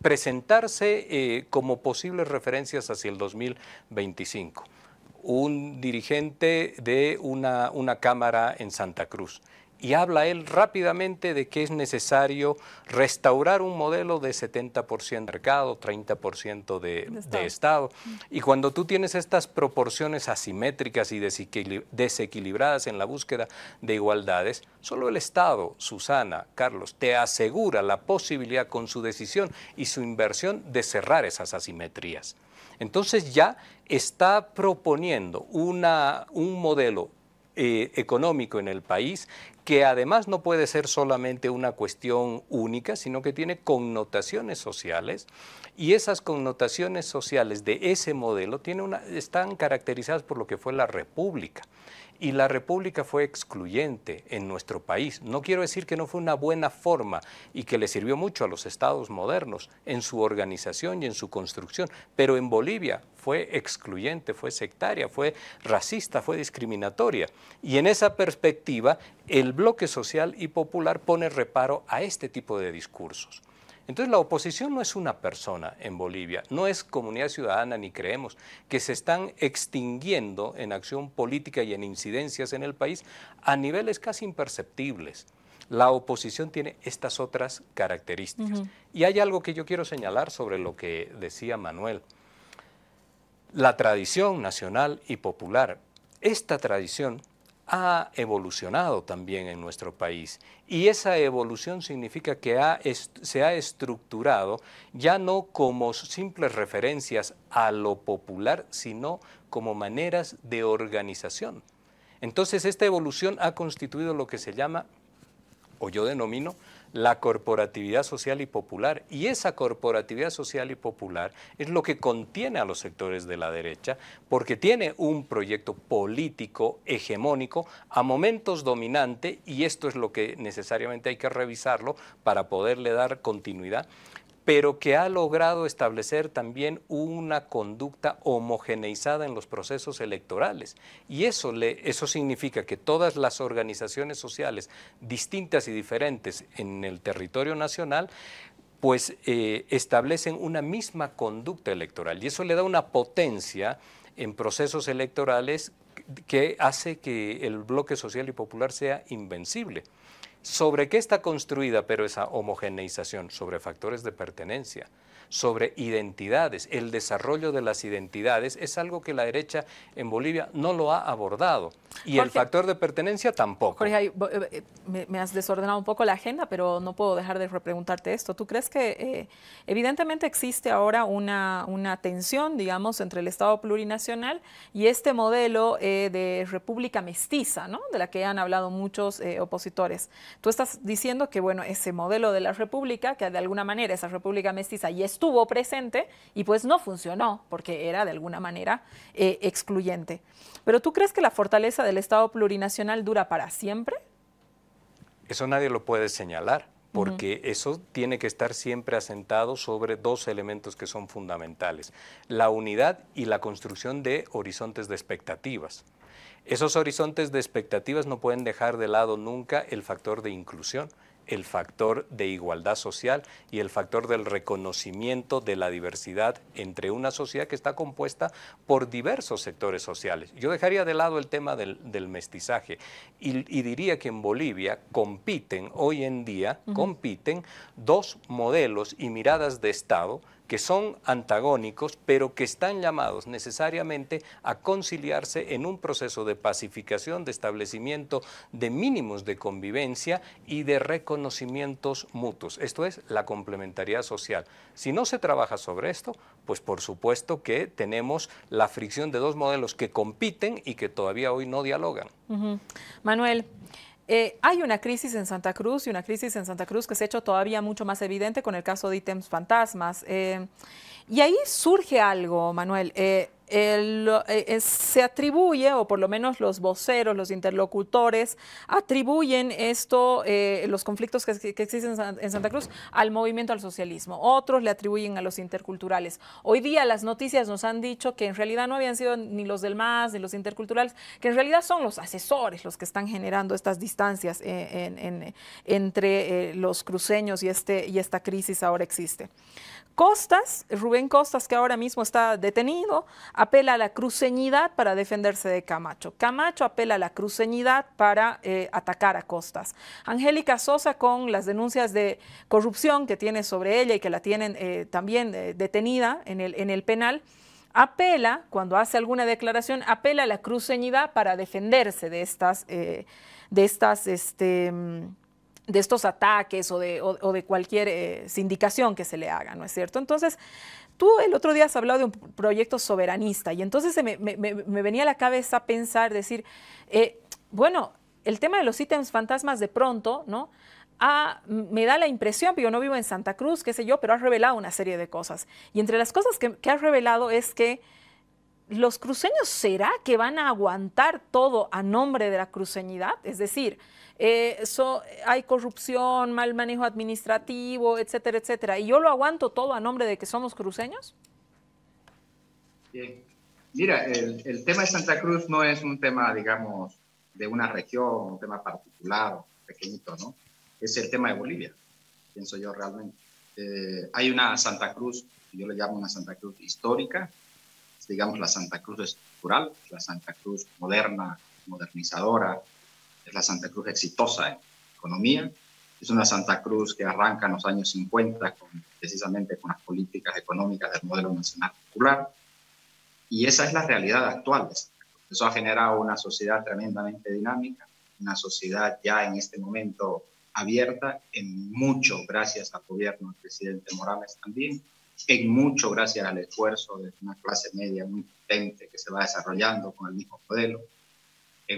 presentarse eh, como posibles referencias hacia el 2025 un dirigente de una, una cámara en Santa Cruz y habla él rápidamente de que es necesario restaurar un modelo de 70% mercado, 30% de, estado. de, Estado. Mm. Y cuando tú tienes estas proporciones asimétricas y desequilibradas en la búsqueda de igualdades, solo el Estado, Susana, Carlos, te asegura la posibilidad con su decisión y su inversión de cerrar esas asimetrías. Entonces ya está proponiendo un modelo eh, económico en el país que además no puede ser solamente una cuestión única, sino que tiene connotaciones sociales y esas connotaciones sociales de ese modelo están caracterizadas por lo que fue la República y la República fue excluyente en nuestro país. No quiero decir que no fue una buena forma y que le sirvió mucho a los estados modernos en su organización y en su construcción, pero en Bolivia fue excluyente, fue sectaria, fue racista, fue discriminatoria. Y en esa perspectiva, el bloque social y popular pone reparo a este tipo de discursos. Entonces la oposición no es una persona en Bolivia, no es comunidad ciudadana ni creemos que se están extinguiendo en acción política y en incidencias en el país a niveles casi imperceptibles. La oposición tiene estas otras características. Y hay algo que yo quiero señalar sobre lo que decía Manuel. La tradición nacional y popular, esta tradición ha evolucionado también en nuestro país y esa evolución significa que se ha estructurado ya no como simples referencias a lo popular, sino como maneras de organización. Entonces esta evolución ha constituido lo que se llama, o yo denomino, la corporatividad social y popular. Y esa corporatividad social y popular es lo que contiene a los sectores de la derecha, porque tiene un proyecto político hegemónico a momentos dominante, y esto es lo que necesariamente hay que revisarlo para poderle dar continuidad pero que ha logrado establecer también una conducta homogeneizada en los procesos electorales. Y eso, le, eso significa que todas las organizaciones sociales distintas y diferentes en el territorio nacional pues eh, establecen una misma conducta electoral y eso le da una potencia en procesos electorales que hace que el bloque social y popular sea invencible. ¿Sobre qué está construida pero esa homogeneización? Sobre factores de pertenencia, sobre identidades. El desarrollo de las identidades es algo que la derecha en Bolivia no lo ha abordado. Y el factor de pertenencia tampoco. Jorge, eh, eh, me, has desordenado un poco la agenda, pero no puedo dejar de preguntarte esto. ¿Tú crees que eh, evidentemente existe ahora una, una tensión, digamos, entre el Estado plurinacional y este modelo de república mestiza, ¿no? de la que han hablado muchos opositores? Tú estás diciendo que, bueno, ese modelo de la república, que de alguna manera esa república mestiza y es estuvo presente y pues no funcionó porque era de alguna manera eh, excluyente. Pero ¿tú crees que la fortaleza del Estado plurinacional dura para siempre? Eso nadie lo puede señalar porque eso tiene que estar siempre asentado sobre dos elementos que son fundamentales, la unidad y la construcción de horizontes de expectativas. Esos horizontes de expectativas no pueden dejar de lado nunca el factor de inclusión el factor de igualdad social y el factor del reconocimiento de la diversidad entre una sociedad que está compuesta por diversos sectores sociales. Yo dejaría de lado el tema del, mestizaje y, diría que en Bolivia compiten, hoy en día, compiten dos modelos y miradas de Estado que son antagónicos, pero que están llamados necesariamente a conciliarse en un proceso de pacificación, de establecimiento de mínimos de convivencia y de reconocimientos mutuos. Esto es la complementariedad social. Si no se trabaja sobre esto, pues por supuesto que tenemos la fricción de dos modelos que compiten y que todavía hoy no dialogan. Manuel. Eh, hay una crisis en Santa Cruz y una crisis en Santa Cruz que se ha hecho todavía mucho más evidente con el caso de ítems fantasmas. Eh, y ahí surge algo, Manuel. Eh, eh, eh, se atribuye, o por lo menos los voceros, los interlocutores, atribuyen esto, eh, los conflictos que, existen en Santa Cruz, al movimiento al socialismo. Otros le atribuyen a los interculturales. Hoy día las noticias nos han dicho que en realidad no habían sido ni los del MAS, ni los interculturales, que en realidad son los asesores los que están generando estas distancias entre los cruceños y, este, y esta crisis ahora existe. Costas, Rubén Costas, que ahora mismo está detenido, apela a la cruceñidad para defenderse de Camacho. Camacho apela a la cruceñidad para eh, atacar a Costas. Angélica Sosa, con las denuncias de corrupción que tiene sobre ella y que la tienen eh, también eh, detenida en el, penal, apela, cuando hace alguna declaración, apela a la cruceñidad para defenderse de estas, de estas, este, mm, de estos ataques o de, cualquier eh, sindicación que se le haga, ¿no es cierto? Entonces, tú el otro día has hablado de un proyecto soberanista y entonces me, venía a la cabeza pensar, decir, eh, bueno, el tema de los ítems fantasmas de pronto, ¿no? Ah, me da la impresión, pero yo no vivo en Santa Cruz, qué sé yo, pero has revelado una serie de cosas. Y entre las cosas que, que has revelado es que los cruceños será que van a aguantar todo a nombre de la cruceñidad, es decir, eh, hay corrupción, mal manejo administrativo, etcétera, etcétera. ¿Y yo lo aguanto todo a nombre de que somos cruceños? Mira, el, tema de Santa Cruz no es un tema, digamos, de una región, un tema particular, pequeñito, ¿no? Es el tema de Bolivia, pienso yo realmente. Eh, hay una Santa Cruz, yo le llamo una Santa Cruz histórica, digamos la Santa Cruz estructural, la Santa Cruz moderna, modernizadora, es la Santa Cruz exitosa en economía, es una Santa Cruz que arranca en los años 50 precisamente con las políticas económicas del modelo nacional popular, y esa es la realidad actual. De Santa Cruz. Eso ha generado una sociedad tremendamente dinámica, una sociedad ya en este momento abierta, en mucho gracias al gobierno del presidente Morales también, en mucho gracias al esfuerzo de una clase media muy potente que se va desarrollando con el mismo modelo,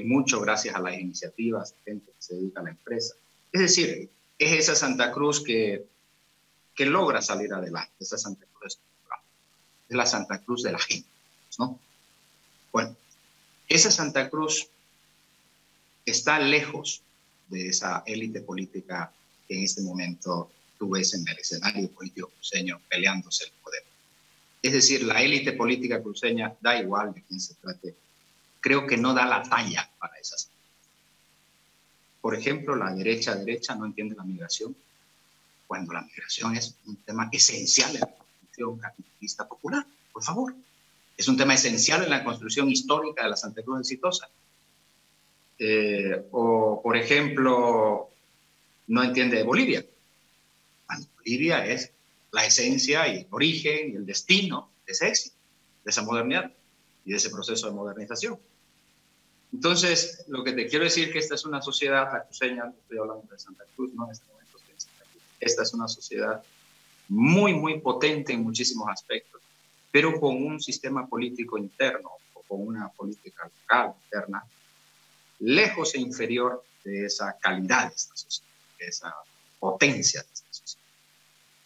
mucho gracias a las iniciativas gente que se dedica a la empresa. Es decir, es esa Santa Cruz que, que logra salir adelante, esa Santa Cruz es la Santa Cruz de la gente, ¿no? Bueno, esa Santa Cruz está lejos de esa élite política que en este momento tú ves en el escenario político cruceño peleándose el poder. Es decir, la élite política cruceña da igual de quién se trate, creo que no da la talla para esas. Por ejemplo, la derecha derecha no entiende la migración, cuando la migración es un tema esencial en la construcción capitalista popular, por favor. Es un tema esencial en la construcción histórica de la Santa Cruz exitosa. Eh, o, por ejemplo, no entiende de Bolivia. Bolivia es la esencia y el origen y el destino de ese éxito, de esa modernidad y de ese proceso de modernización. Entonces, lo que te quiero decir es que esta es una sociedad, la estoy hablando de Santa Cruz, no en este momento estoy esta es una sociedad muy, muy potente en muchísimos aspectos, pero con un sistema político interno o con una política local interna lejos e inferior de esa calidad de esta sociedad, de esa potencia de esta sociedad.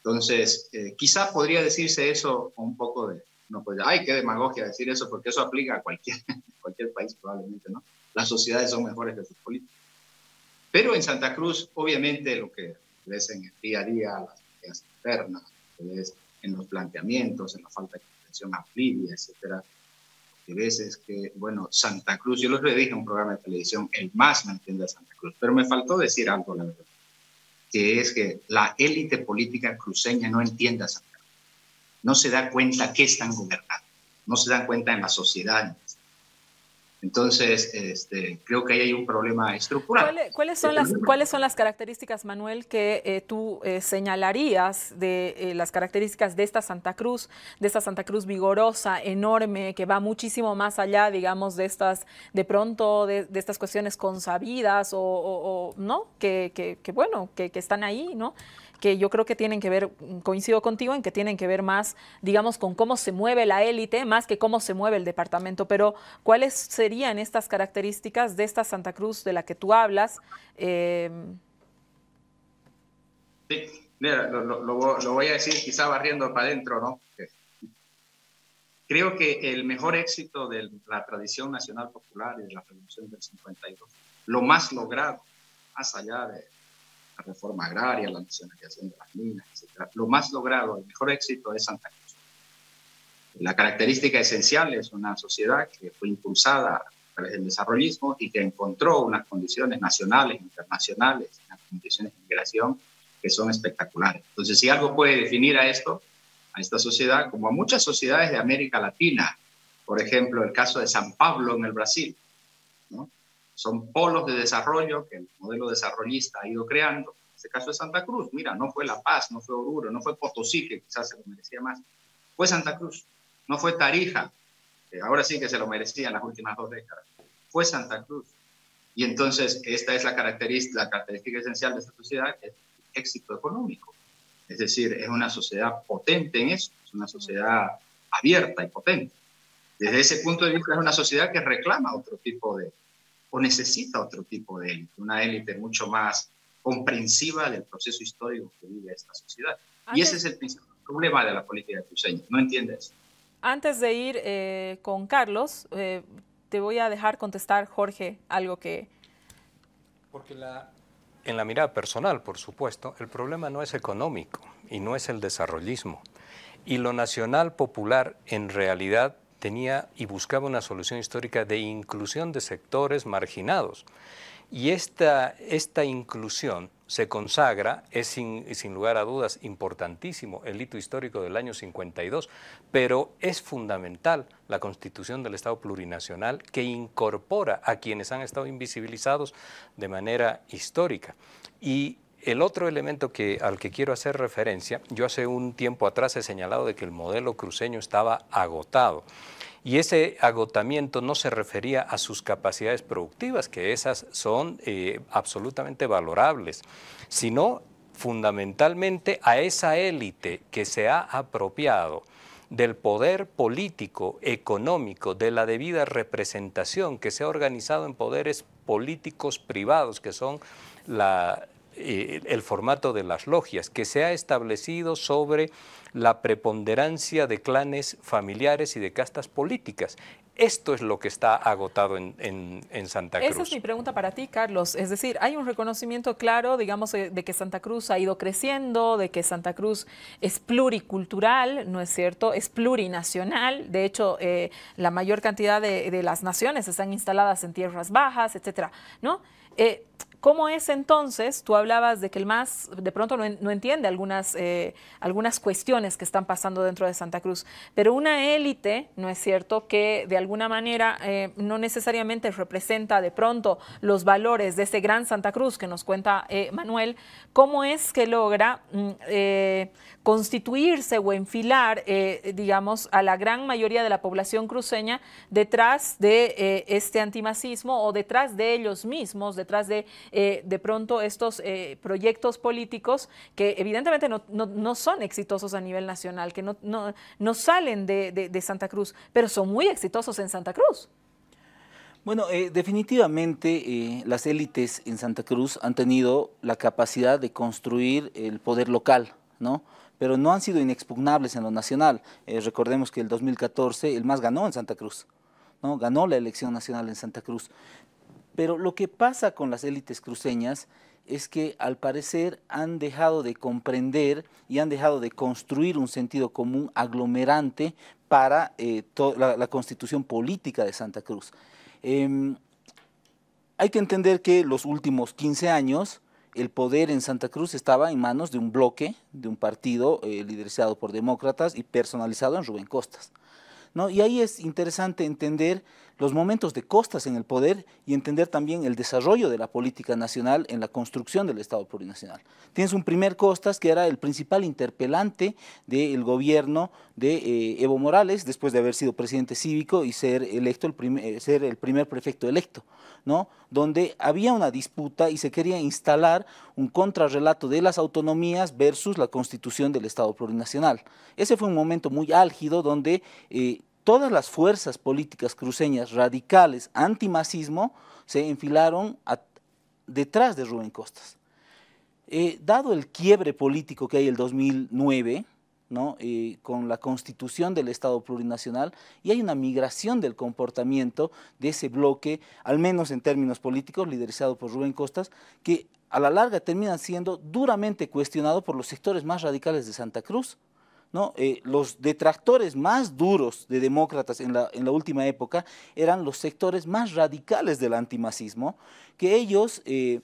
Entonces, eh, quizá podría decirse eso con un poco de, no pues, ay, qué demagogia decir eso, porque eso aplica a cualquier, cualquier país probablemente, ¿no? Las sociedades son mejores que sus políticos. Pero en Santa Cruz, obviamente, lo que ves en el día a día, las ideas internas, en los planteamientos, en la falta de comprensión amplia, etcétera, que veces que, bueno, Santa Cruz, yo lo dije en un programa de televisión, el más me entiende de Santa Cruz, pero me faltó decir algo, la verdad, que es que la élite política cruceña no entiende a Santa Cruz no se da cuenta que están gobernando, no se dan cuenta en la sociedad. Entonces, este, creo que ahí hay un problema estructural. ¿Cuáles, son, las, características, Manuel, que eh, tú eh, señalarías de eh, las características de esta Santa Cruz, de esta Santa Cruz vigorosa, enorme, que va muchísimo más allá, digamos, de estas, de pronto, de, estas cuestiones consabidas o, ¿no? Que, bueno, que, que están ahí, ¿no? que yo creo que tienen que ver, mm, coincido contigo, en que tienen que ver más, digamos, con cómo se mueve la élite, más que cómo se mueve el departamento. Pero, ¿cuáles serían estas características de esta Santa Cruz de la que tú hablas? Em, sí, lo, lo, voy a decir quizá barriendo para adentro, ¿no? Creo que el mejor éxito de la tradición nacional popular y de la revolución del 52, lo más logrado, más allá de la reforma agraria, la nacionalización de las minas, etc. Lo más logrado, el mejor éxito es Santa Cruz. La característica esencial es una sociedad que fue impulsada a través del desarrollismo y que encontró unas condiciones nacionales, internacionales, unas condiciones de migración que son espectaculares. Entonces, si algo puede definir a esto, a esta sociedad, como a muchas sociedades de América Latina, por ejemplo, el caso de San Pablo en el Brasil, ¿no? Son polos de desarrollo que el modelo desarrollista ha ido creando. En este caso es Santa Cruz. Mira, no fue La Paz, no fue Oruro, no fue Potosí, que quizás se lo merecía más. Fue Santa Cruz, no fue Tarija, que ahora sí que se lo merecía en las últimas dos décadas. Fue Santa Cruz. Y entonces esta es la característica, esencial de esta sociedad, que es éxito económico. Es decir, es una sociedad potente en eso, es una sociedad abierta y potente. Desde ese punto de vista es una sociedad que reclama otro tipo de, o necesita otro tipo de élite, una élite mucho más comprensiva del proceso histórico que vive esta sociedad. y ese es el principal problema de la política cruceña, no entiendes. Antes de ir eh, con Carlos, eh, te voy a dejar contestar, Jorge, algo que... Porque en la mirada personal, por supuesto, el problema no es económico y no es el desarrollismo. Y lo nacional popular en realidad tenía y buscaba una solución histórica de inclusión de sectores marginados. Y esta, esta inclusión se consagra, es sin, lugar a dudas importantísimo el hito histórico del año 52, pero es fundamental la constitución del Estado plurinacional que incorpora a quienes han estado invisibilizados de manera histórica. Y el otro elemento que, al que quiero hacer referencia, yo hace un tiempo atrás he señalado de que el modelo cruceño estaba agotado. Y ese agotamiento no se refería a sus capacidades productivas, que esas son eh, absolutamente valorables, sino fundamentalmente a esa élite que se ha apropiado del poder político, económico, de la debida representación que se ha organizado en poderes políticos privados, que son la, eh, el formato de las logias, que se ha establecido sobre la preponderancia de clanes familiares y de castas políticas. Esto es lo que está agotado en, Santa Cruz. Esa es mi pregunta para ti, Carlos. Es decir, hay un reconocimiento claro, digamos, eh, de que Santa Cruz ha ido creciendo, de que Santa Cruz es pluricultural, ¿no es cierto? Es plurinacional. De hecho, eh, la mayor cantidad de, las naciones están instaladas en tierras bajas, etcétera, ¿no? ¿Cómo es entonces? Tú hablabas de que el más de pronto no, entiende algunas, eh, algunas cuestiones que están pasando dentro de Santa Cruz, pero una élite, ¿no es cierto?, que de alguna manera eh, no necesariamente representa de pronto los valores de ese gran Santa Cruz que nos cuenta eh, Manuel, ¿cómo es que logra mm, constituirse o enfilar, digamos, a la gran mayoría de la población cruceña detrás de este antimacismo o detrás de ellos mismos, detrás de eh, de pronto estos eh, proyectos políticos que evidentemente no, son exitosos a nivel nacional, que no, no salen de, Santa Cruz, pero son muy exitosos en Santa Cruz. Bueno, eh, definitivamente las élites en Santa Cruz han tenido la capacidad de construir el poder local, ¿no? Pero no han sido inexpugnables en lo nacional. recordemos que el 2014 el más ganó en Santa Cruz, ¿no? Ganó la elección nacional en Santa Cruz. Pero lo que pasa con las élites cruceñas es que al parecer han dejado de comprender y han dejado de construir un sentido común aglomerante para eh, la, constitución política de Santa Cruz. Em, hay que entender que los últimos 15 años el poder en Santa Cruz estaba en manos de un bloque, de un partido eh, liderizado por demócratas y personalizado en Rubén Costas. ¿no? Y ahí es interesante entender los momentos de costas en el poder y entender también el desarrollo de la política nacional en la construcción del Estado plurinacional. Tienes un primer costas que era el principal interpelante del gobierno de eh, Evo Morales, después de haber sido presidente cívico y ser, electo el primer, eh, ser el primer prefecto electo, ¿no? donde había una disputa y se quería instalar un contrarrelato de las autonomías versus la constitución del Estado plurinacional. Ese fue un momento muy álgido donde eh, todas las fuerzas políticas cruceñas radicales antimacismo se enfilaron detrás de Rubén Costas. Eh, dado el quiebre político que hay el 2009, ¿no? Eh, con la constitución del Estado plurinacional, y hay una migración del comportamiento de ese bloque, al menos en términos políticos, liderizado por Rubén Costas, que a la larga termina siendo duramente cuestionado por los sectores más radicales de Santa Cruz. Eh, los detractores más duros de demócratas en la, última época eran los sectores más radicales del antimacismo, que ellos eh,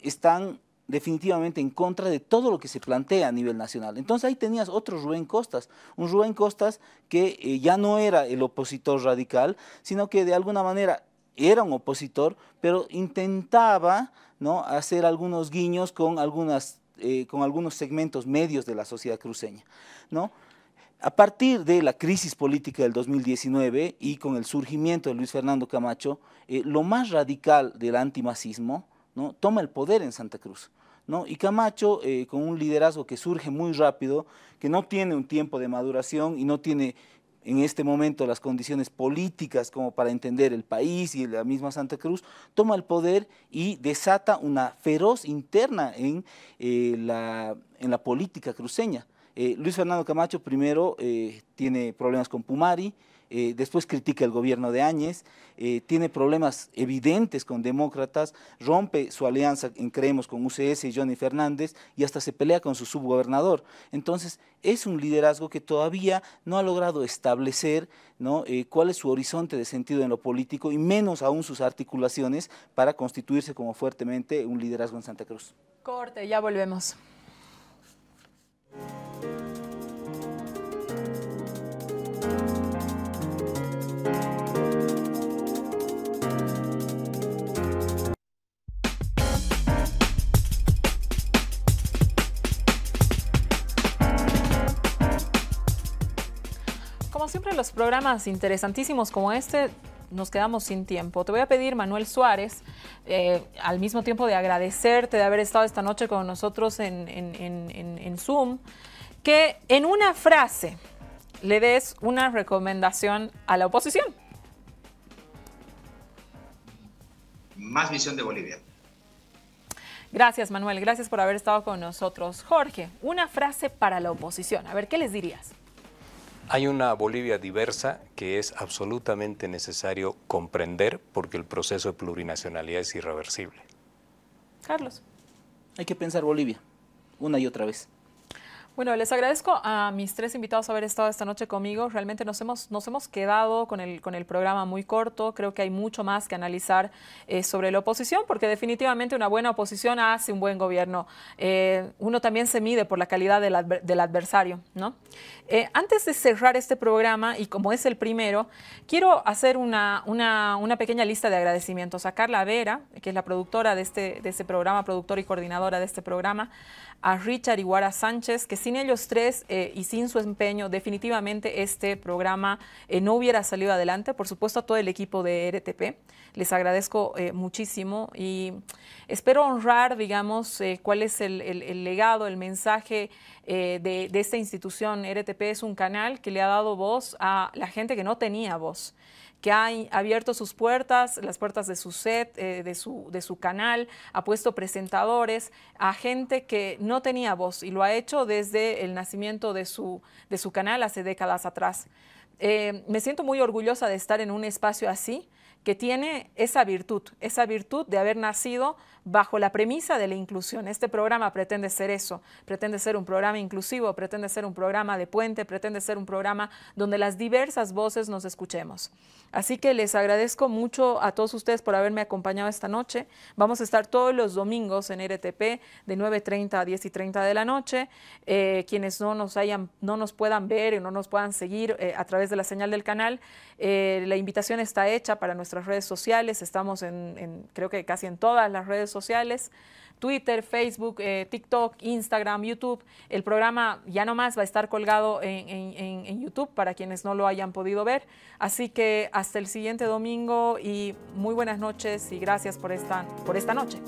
están definitivamente en contra de todo lo que se plantea a nivel nacional. Entonces ahí tenías otro Rubén Costas, un Rubén Costas que eh, ya no era el opositor radical, sino que de alguna manera era un opositor, pero intentaba ¿no? hacer algunos guiños con algunas eh, con algunos segmentos medios de la sociedad cruceña. ¿no? A partir de la crisis política del 2019 y con el surgimiento de Luis Fernando Camacho, eh, lo más radical del antimacismo ¿no? toma el poder en Santa Cruz. ¿no? Y Camacho, eh, con un liderazgo que surge muy rápido, que no tiene un tiempo de maduración y no tiene en este momento las condiciones políticas como para entender el país y la misma Santa Cruz, toma el poder y desata una feroz interna en, eh, la, política cruceña. Eh, Luis Fernando Camacho primero eh, tiene problemas con Pumari, eh, después critica el gobierno de Áñez, eh, tiene problemas evidentes con demócratas, rompe su alianza en Creemos con UCS y Johnny Fernández y hasta se pelea con su subgobernador. Entonces, es un liderazgo que todavía no ha logrado establecer eh, cuál es su horizonte de sentido en lo político y menos aún sus articulaciones para constituirse como fuertemente un liderazgo en Santa Cruz. Corte, ya volvemos. los programas interesantísimos como este nos quedamos sin tiempo. Te voy a pedir, Manuel Suárez, eh, al mismo tiempo de agradecerte de haber estado esta noche con nosotros en, en Zoom, que en una frase le des una recomendación a la oposición. Más visión de Bolivia. Gracias, Manuel. Gracias por haber estado con nosotros. Jorge, una frase para la oposición. A ver, ¿qué les dirías? Hay una Bolivia diversa que es absolutamente necesario comprender porque el proceso de plurinacionalidad es irreversible. Carlos. Hay que pensar Bolivia, una y otra vez. Bueno, les agradezco a mis tres invitados haber estado esta noche conmigo. Realmente nos hemos, nos hemos quedado con el, con el programa muy corto. Creo que hay mucho más que analizar eh, sobre la oposición, porque definitivamente una buena oposición hace un buen gobierno. Eh, uno también se mide por la calidad del, del adversario. ¿no? Eh, antes de cerrar este programa, y como es el primero, quiero hacer una, una, una, pequeña lista de agradecimientos a Carla Vera, que es la productora de este, de este programa, productora y coordinadora de este programa, a Richard Iguara Sánchez, que sí sin ellos tres eh, y sin su empeño, definitivamente este programa eh, no hubiera salido adelante. Por supuesto, a todo el equipo de RTP. Les agradezco eh, muchísimo y espero honrar, digamos, cuál es el, legado, el mensaje de, de esta institución. RTP es un canal que le ha dado voz a la gente que no tenía voz que ha abierto sus puertas, las puertas de su set, eh, de, su, canal, ha puesto presentadores a gente que no tenía voz y lo ha hecho desde el nacimiento de su, de su canal hace décadas atrás. Eh, me siento muy orgullosa de estar en un espacio así que tiene esa virtud, esa virtud de haber nacido bajo la premisa de la inclusión. Este programa pretende ser eso, pretende ser un programa inclusivo, pretende ser un programa de puente, pretende ser un programa donde las diversas voces nos escuchemos. Así que les agradezco mucho a todos ustedes por haberme acompañado esta noche. Vamos a estar todos los domingos en RTP de 9.30 a 10.30 de la noche. Eh, quienes no nos, hayan, no nos puedan ver y no nos puedan seguir eh, a través de la señal del canal, eh, la invitación está hecha para nuestras redes sociales. Estamos en, en creo que casi en todas las redes sociales. Twitter, Facebook, eh, TikTok, Instagram, YouTube. El programa ya no más va a estar colgado en, YouTube para quienes no lo hayan podido ver. Así que hasta el siguiente domingo y muy buenas noches y gracias por esta, por esta noche.